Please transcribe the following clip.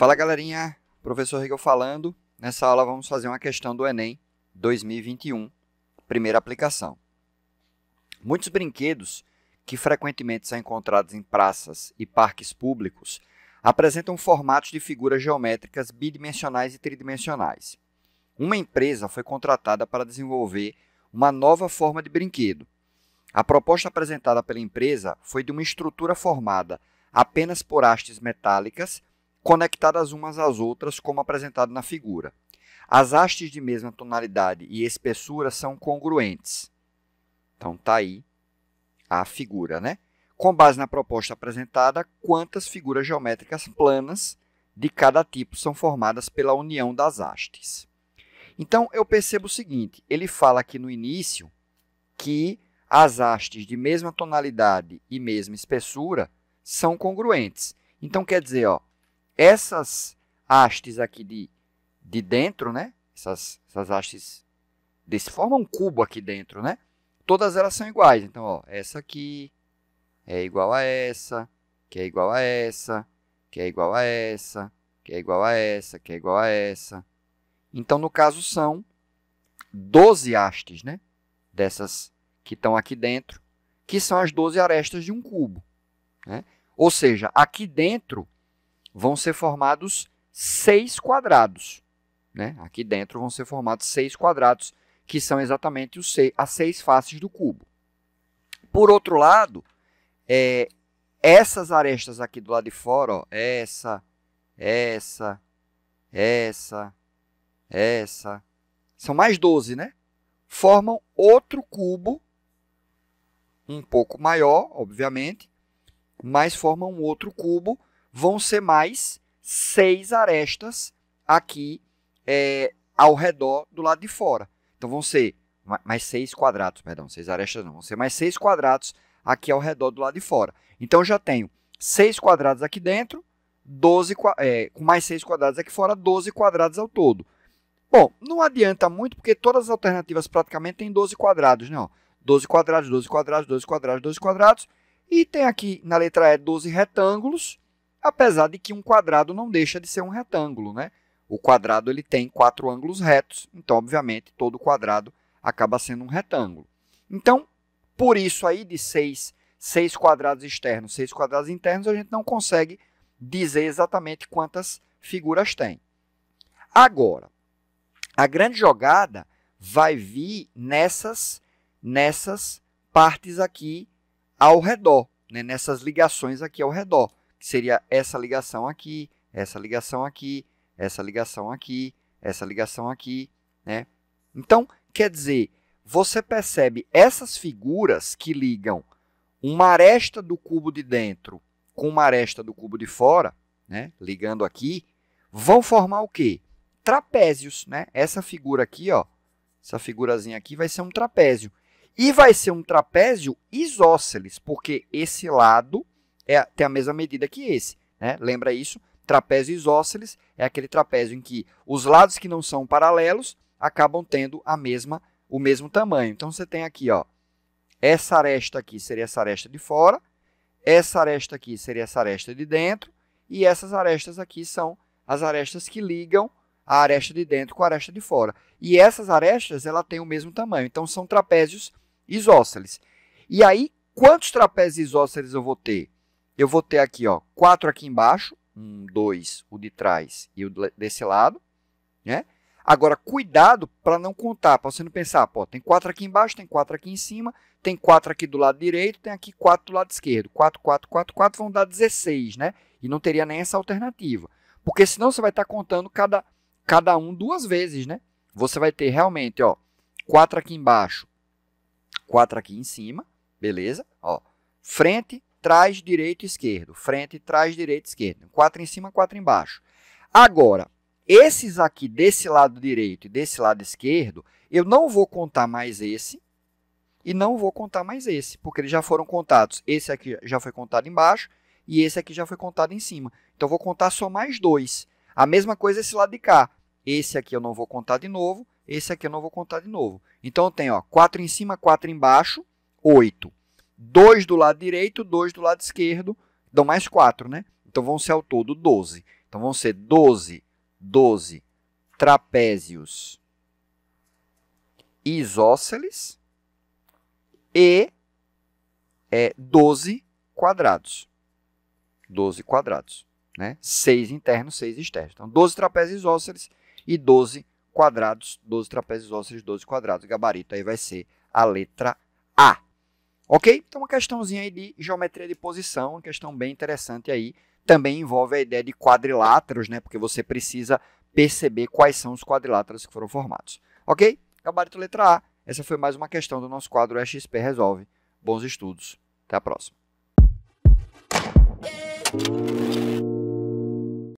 Fala galerinha, professor Rigel falando. Nessa aula vamos fazer uma questão do Enem 2021, primeira aplicação. Muitos brinquedos que frequentemente são encontrados em praças e parques públicos apresentam formatos de figuras geométricas bidimensionais e tridimensionais. Uma empresa foi contratada para desenvolver uma nova forma de brinquedo. A proposta apresentada pela empresa foi de uma estrutura formada apenas por hastes metálicas conectadas umas às outras, como apresentado na figura. As hastes de mesma tonalidade e espessura são congruentes. Então tá aí a figura, né? Com base na proposta apresentada, quantas figuras geométricas planas de cada tipo são formadas pela união das hastes? Então eu percebo o seguinte, ele fala aqui no início que as hastes de mesma tonalidade e mesma espessura são congruentes. Então quer dizer, ó, essas hastes aqui de, de dentro, né? Essas, essas hastes desse forma um cubo aqui dentro, né? Todas elas são iguais. Então, ó, essa aqui é igual a essa, que é igual a essa, que é igual a essa, que é igual a essa, que é igual a essa. Então, no caso, são 12 hastes, né? Dessas que estão aqui dentro, que são as 12 arestas de um cubo. Né? Ou seja, aqui dentro vão ser formados seis quadrados. Né? Aqui dentro vão ser formados seis quadrados, que são exatamente os seis, as seis faces do cubo. Por outro lado, é, essas arestas aqui do lado de fora, ó, essa, essa, essa, essa, são mais 12, né? Formam outro cubo, um pouco maior, obviamente, mas formam outro cubo vão ser mais seis arestas aqui é, ao redor do lado de fora. Então vão ser mais seis quadrados, perdão, seis arestas não, vão ser mais seis quadrados aqui ao redor do lado de fora. Então eu já tenho seis quadrados aqui dentro, 12, é, com mais seis quadrados aqui fora, 12 quadrados ao todo. Bom, não adianta muito, porque todas as alternativas praticamente têm 12 quadrados, né? 12 quadrados, 12 quadrados, 12 quadrados, 12 quadrados. E tem aqui na letra E 12 retângulos apesar de que um quadrado não deixa de ser um retângulo, né? O quadrado ele tem quatro ângulos retos, então obviamente todo quadrado acaba sendo um retângulo. Então, por isso aí de seis, seis quadrados externos, seis quadrados internos, a gente não consegue dizer exatamente quantas figuras tem. Agora, a grande jogada vai vir nessas nessas partes aqui ao redor, né? nessas ligações aqui ao redor que seria essa ligação aqui, essa ligação aqui, essa ligação aqui, essa ligação aqui, né? Então, quer dizer, você percebe essas figuras que ligam uma aresta do cubo de dentro com uma aresta do cubo de fora, né? Ligando aqui, vão formar o quê? Trapézios, né? Essa figura aqui, ó, essa figurazinha aqui vai ser um trapézio. E vai ser um trapézio isósceles, porque esse lado é, tem a mesma medida que esse. Né? Lembra isso? Trapézio isósceles é aquele trapézio em que os lados que não são paralelos acabam tendo a mesma, o mesmo tamanho. Então, você tem aqui, ó, essa aresta aqui seria essa aresta de fora, essa aresta aqui seria essa aresta de dentro, e essas arestas aqui são as arestas que ligam a aresta de dentro com a aresta de fora. E essas arestas ela tem o mesmo tamanho, então são trapézios isósceles. E aí, quantos trapézios isósceles eu vou ter? eu vou ter aqui, ó, 4 aqui embaixo, um, dois, o de trás e o desse lado, né? Agora, cuidado para não contar, para você não pensar, pô, tem quatro aqui embaixo, tem quatro aqui em cima, tem quatro aqui do lado direito, tem aqui quatro do lado esquerdo. 4, 4, 4, 4 vão dar 16, né? E não teria nem essa alternativa. Porque senão você vai estar tá contando cada, cada um duas vezes, né? Você vai ter realmente, ó, quatro aqui embaixo, quatro aqui em cima, beleza? Ó, frente, trás, direito, esquerdo. Frente, trás, direito, esquerdo. Quatro em cima, quatro embaixo. Agora, esses aqui desse lado direito e desse lado esquerdo, eu não vou contar mais esse e não vou contar mais esse, porque eles já foram contados. Esse aqui já foi contado embaixo e esse aqui já foi contado em cima. Então, vou contar só mais dois. A mesma coisa esse lado de cá. Esse aqui eu não vou contar de novo, esse aqui eu não vou contar de novo. Então, eu tenho ó, 4 em cima, 4 embaixo, 8. 2 do lado direito, 2 do lado esquerdo, dão mais 4, né? Então vão ser ao todo 12. Então vão ser 12, 12 trapézios isósceles e é, 12 quadrados. 12 quadrados, né? 6 internos, 6 externos. Então 12 trapézios isósceles e 12 quadrados, 12 trapézios isósceles, 12 quadrados. O gabarito aí vai ser a letra A. Ok? Então, uma questãozinha aí de geometria de posição, uma questão bem interessante aí. Também envolve a ideia de quadriláteros, né? Porque você precisa perceber quais são os quadriláteros que foram formados. Ok? Gabarito letra A. Essa foi mais uma questão do nosso quadro XP Resolve. Bons estudos. Até a próxima.